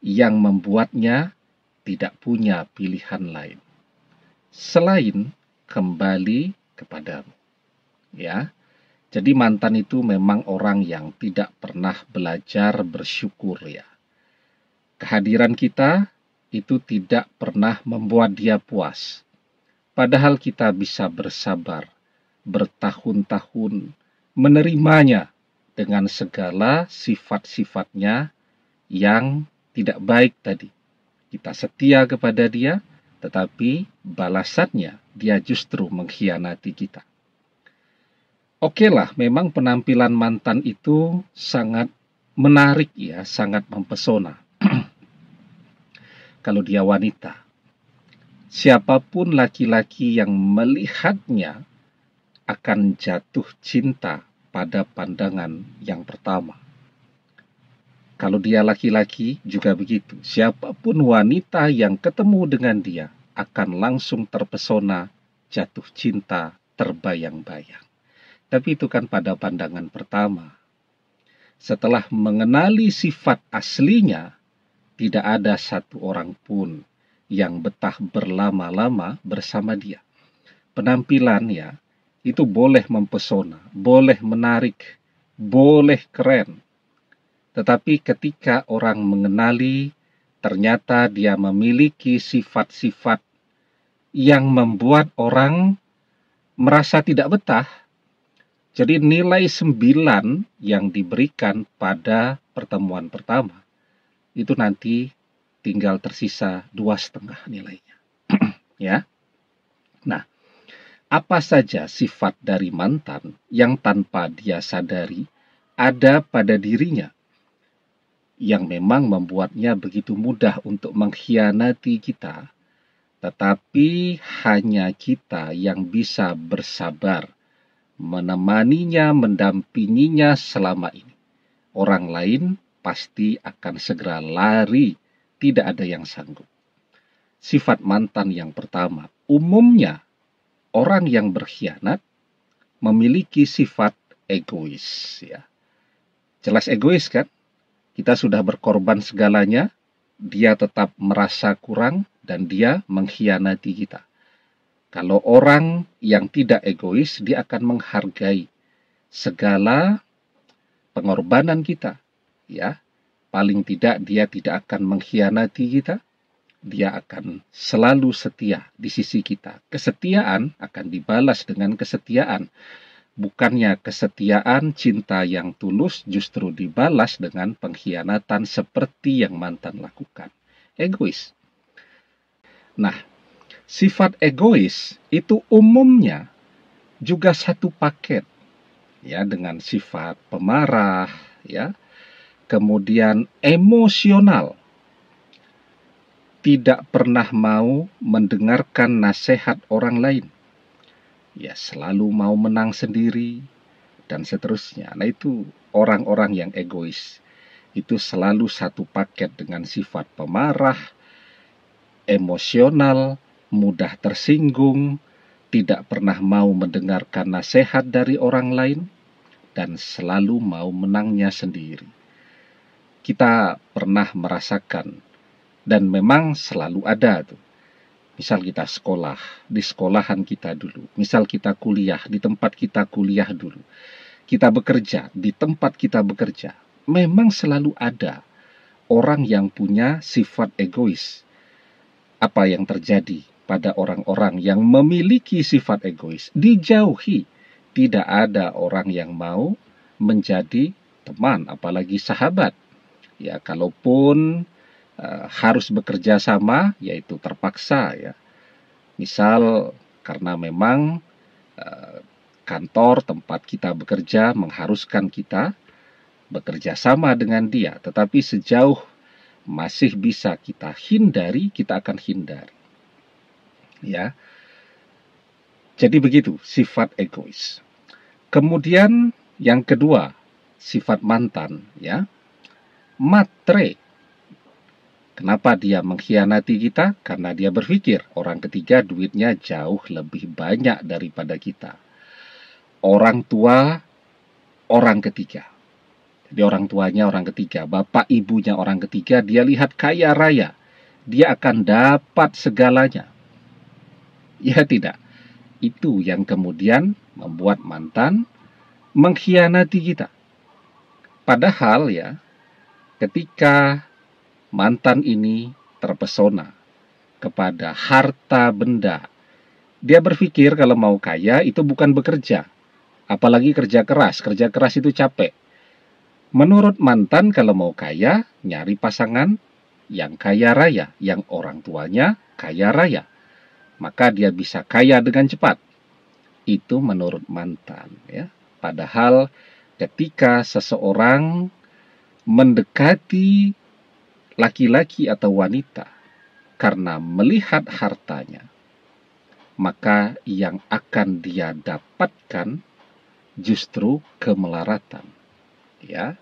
yang membuatnya tidak punya pilihan lain selain kembali kepadamu. Ya. Jadi mantan itu memang orang yang tidak pernah belajar bersyukur ya. Kehadiran kita itu tidak pernah membuat dia puas. Padahal kita bisa bersabar bertahun-tahun menerimanya dengan segala sifat-sifatnya yang tidak baik tadi. Kita setia kepada dia, tetapi balasannya dia justru mengkhianati kita. Oke okay lah, memang penampilan mantan itu sangat menarik ya, sangat mempesona. Kalau dia wanita, siapapun laki-laki yang melihatnya akan jatuh cinta pada pandangan yang pertama. Kalau dia laki-laki juga begitu. Siapapun wanita yang ketemu dengan dia akan langsung terpesona, jatuh cinta, terbayang-bayang. Tapi itu kan pada pandangan pertama. Setelah mengenali sifat aslinya, tidak ada satu orang pun yang betah berlama-lama bersama dia. Penampilannya itu boleh mempesona, boleh menarik, boleh keren, tetapi ketika orang mengenali, ternyata dia memiliki sifat-sifat yang membuat orang merasa tidak betah. Jadi nilai sembilan yang diberikan pada pertemuan pertama itu nanti tinggal tersisa dua setengah nilainya. ya. Nah, apa saja sifat dari mantan yang tanpa dia sadari ada pada dirinya yang memang membuatnya begitu mudah untuk mengkhianati kita, tetapi hanya kita yang bisa bersabar, menemaninya, mendampinginya selama ini. Orang lain pasti akan segera lari, tidak ada yang sanggup. Sifat mantan yang pertama, umumnya orang yang berkhianat memiliki sifat egois ya. Jelas egois kan? Kita sudah berkorban segalanya, dia tetap merasa kurang dan dia mengkhianati kita. Kalau orang yang tidak egois, dia akan menghargai segala pengorbanan kita, ya. Paling tidak dia tidak akan mengkhianati kita. Dia akan selalu setia di sisi kita. Kesetiaan akan dibalas dengan kesetiaan. Bukannya kesetiaan cinta yang tulus justru dibalas dengan pengkhianatan seperti yang mantan lakukan. Egois. Nah, sifat egois itu umumnya juga satu paket ya dengan sifat pemarah ya. Kemudian emosional tidak pernah mau mendengarkan nasihat orang lain ya selalu mau menang sendiri dan seterusnya. Nah, itu orang-orang yang egois. Itu selalu satu paket dengan sifat pemarah, emosional, mudah tersinggung, tidak pernah mau mendengarkan nasihat dari orang lain dan selalu mau menangnya sendiri. Kita pernah merasakan dan memang selalu ada tuh Misal kita sekolah, di sekolahan kita dulu. Misal kita kuliah, di tempat kita kuliah dulu. Kita bekerja, di tempat kita bekerja. Memang selalu ada orang yang punya sifat egois. Apa yang terjadi pada orang-orang yang memiliki sifat egois? Dijauhi. Tidak ada orang yang mau menjadi teman, apalagi sahabat. Ya, kalaupun Eh, harus bekerja sama yaitu terpaksa ya. Misal karena memang eh, kantor tempat kita bekerja mengharuskan kita bekerja sama dengan dia, tetapi sejauh masih bisa kita hindari, kita akan hindari. Ya. Jadi begitu sifat egois. Kemudian yang kedua, sifat mantan ya. Matre Kenapa dia mengkhianati kita? Karena dia berpikir orang ketiga duitnya jauh lebih banyak daripada kita. Orang tua, orang ketiga. Jadi orang tuanya orang ketiga, bapak ibunya orang ketiga, dia lihat kaya raya. Dia akan dapat segalanya. Ya tidak. Itu yang kemudian membuat mantan mengkhianati kita. Padahal ya, ketika mantan ini terpesona kepada harta benda. Dia berpikir kalau mau kaya itu bukan bekerja, apalagi kerja keras. Kerja keras itu capek. Menurut mantan kalau mau kaya, nyari pasangan yang kaya raya, yang orang tuanya kaya raya. Maka dia bisa kaya dengan cepat. Itu menurut mantan ya. Padahal ketika seseorang mendekati laki-laki atau wanita karena melihat hartanya, maka yang akan dia dapatkan justru kemelaratan. Ya,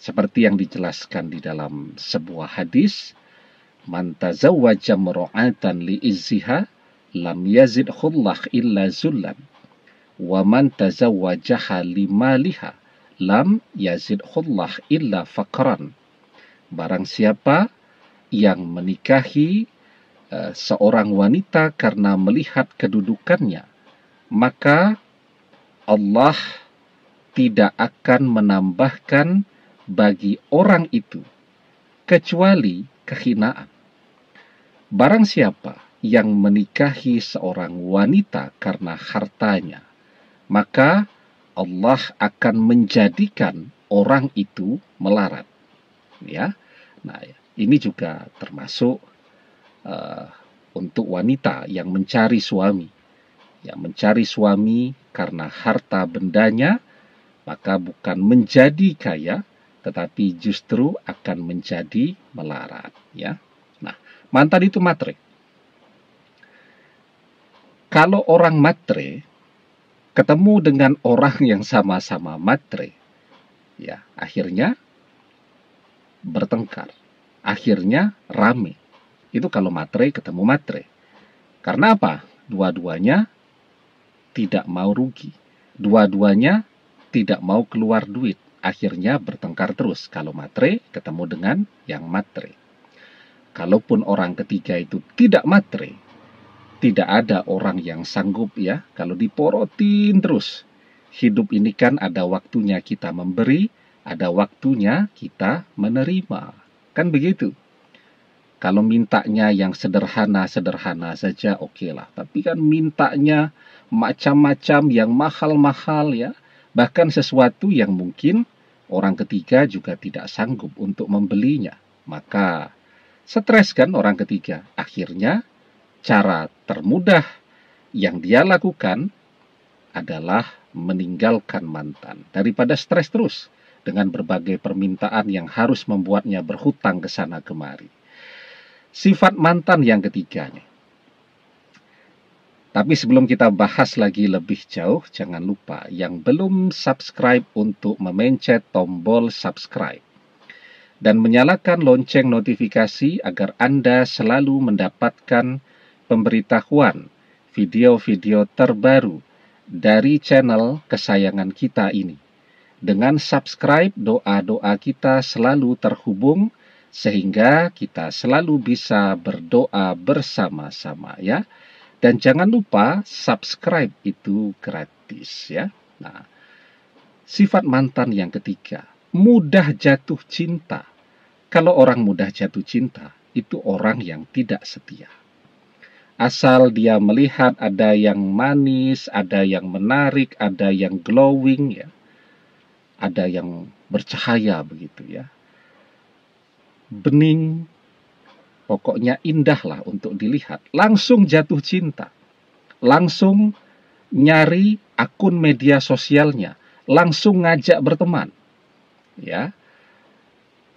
seperti yang dijelaskan di dalam sebuah hadis, man tazawwaja li izziha lam yazid khullah illa zullan wa man li maliha lam yazid khullah illa faqran Barang siapa yang menikahi eh, seorang wanita karena melihat kedudukannya, maka Allah tidak akan menambahkan bagi orang itu kecuali kehinaan. Barang siapa yang menikahi seorang wanita karena hartanya, maka Allah akan menjadikan orang itu melarat ya. Nah, ini juga termasuk uh, untuk wanita yang mencari suami. Yang mencari suami karena harta bendanya maka bukan menjadi kaya tetapi justru akan menjadi melarat ya. Nah, mantan itu matre. Kalau orang matre ketemu dengan orang yang sama-sama matre, ya akhirnya bertengkar. Akhirnya rame. Itu kalau matre ketemu matre. Karena apa? Dua-duanya tidak mau rugi. Dua-duanya tidak mau keluar duit. Akhirnya bertengkar terus. Kalau matre ketemu dengan yang matre. Kalaupun orang ketiga itu tidak matre, tidak ada orang yang sanggup ya kalau diporotin terus. Hidup ini kan ada waktunya kita memberi, ada waktunya kita menerima. Kan begitu. Kalau mintanya yang sederhana-sederhana saja oke okay lah. Tapi kan mintanya macam-macam yang mahal-mahal ya. Bahkan sesuatu yang mungkin orang ketiga juga tidak sanggup untuk membelinya. Maka stres kan orang ketiga. Akhirnya cara termudah yang dia lakukan adalah meninggalkan mantan daripada stres terus dengan berbagai permintaan yang harus membuatnya berhutang ke sana kemari. Sifat mantan yang ketiganya. Tapi sebelum kita bahas lagi lebih jauh, jangan lupa yang belum subscribe untuk memencet tombol subscribe dan menyalakan lonceng notifikasi agar Anda selalu mendapatkan pemberitahuan video-video terbaru dari channel kesayangan kita ini. Dengan subscribe, doa-doa kita selalu terhubung sehingga kita selalu bisa berdoa bersama-sama ya. Dan jangan lupa subscribe itu gratis ya. Nah, sifat mantan yang ketiga, mudah jatuh cinta. Kalau orang mudah jatuh cinta, itu orang yang tidak setia. Asal dia melihat ada yang manis, ada yang menarik, ada yang glowing ya ada yang bercahaya begitu ya. Bening, pokoknya indah lah untuk dilihat. Langsung jatuh cinta. Langsung nyari akun media sosialnya, langsung ngajak berteman. Ya.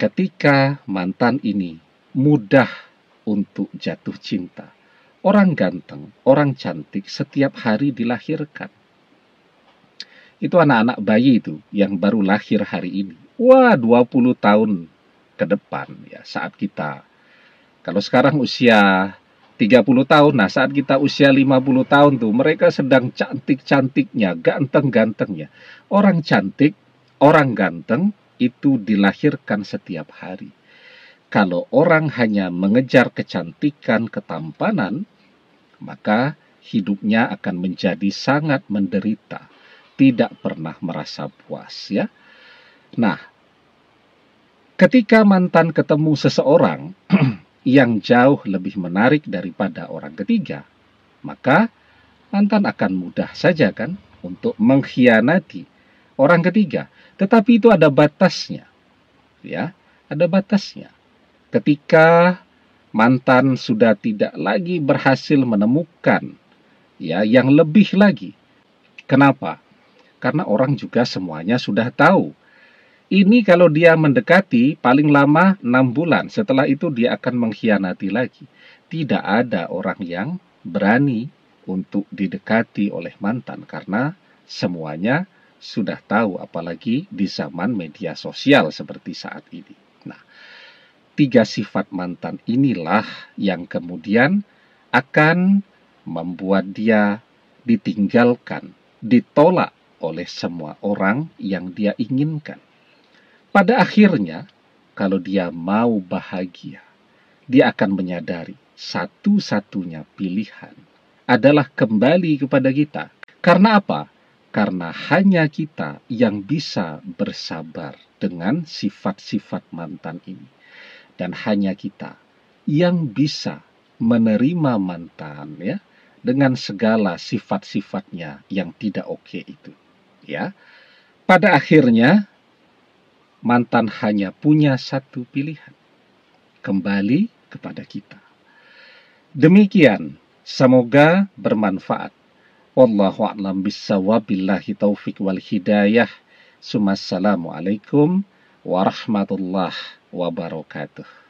Ketika mantan ini mudah untuk jatuh cinta. Orang ganteng, orang cantik setiap hari dilahirkan itu anak-anak bayi itu yang baru lahir hari ini. Wah, 20 tahun ke depan ya saat kita kalau sekarang usia 30 tahun, nah saat kita usia 50 tahun tuh mereka sedang cantik-cantiknya, ganteng-gantengnya. Orang cantik, orang ganteng itu dilahirkan setiap hari. Kalau orang hanya mengejar kecantikan, ketampanan, maka hidupnya akan menjadi sangat menderita tidak pernah merasa puas ya. Nah, ketika mantan ketemu seseorang yang jauh lebih menarik daripada orang ketiga, maka mantan akan mudah saja kan untuk mengkhianati orang ketiga. Tetapi itu ada batasnya. Ya, ada batasnya. Ketika mantan sudah tidak lagi berhasil menemukan ya yang lebih lagi. Kenapa? karena orang juga semuanya sudah tahu. Ini kalau dia mendekati paling lama enam bulan, setelah itu dia akan mengkhianati lagi. Tidak ada orang yang berani untuk didekati oleh mantan karena semuanya sudah tahu apalagi di zaman media sosial seperti saat ini. Nah, tiga sifat mantan inilah yang kemudian akan membuat dia ditinggalkan, ditolak oleh semua orang yang dia inginkan. Pada akhirnya, kalau dia mau bahagia, dia akan menyadari satu-satunya pilihan adalah kembali kepada kita. Karena apa? Karena hanya kita yang bisa bersabar dengan sifat-sifat mantan ini, dan hanya kita yang bisa menerima mantan, ya, dengan segala sifat-sifatnya yang tidak oke itu ya. Pada akhirnya mantan hanya punya satu pilihan. Kembali kepada kita. Demikian, semoga bermanfaat. Wallahu a'lam bissawab billahi taufik wal hidayah. Assalamualaikum warahmatullahi wabarakatuh.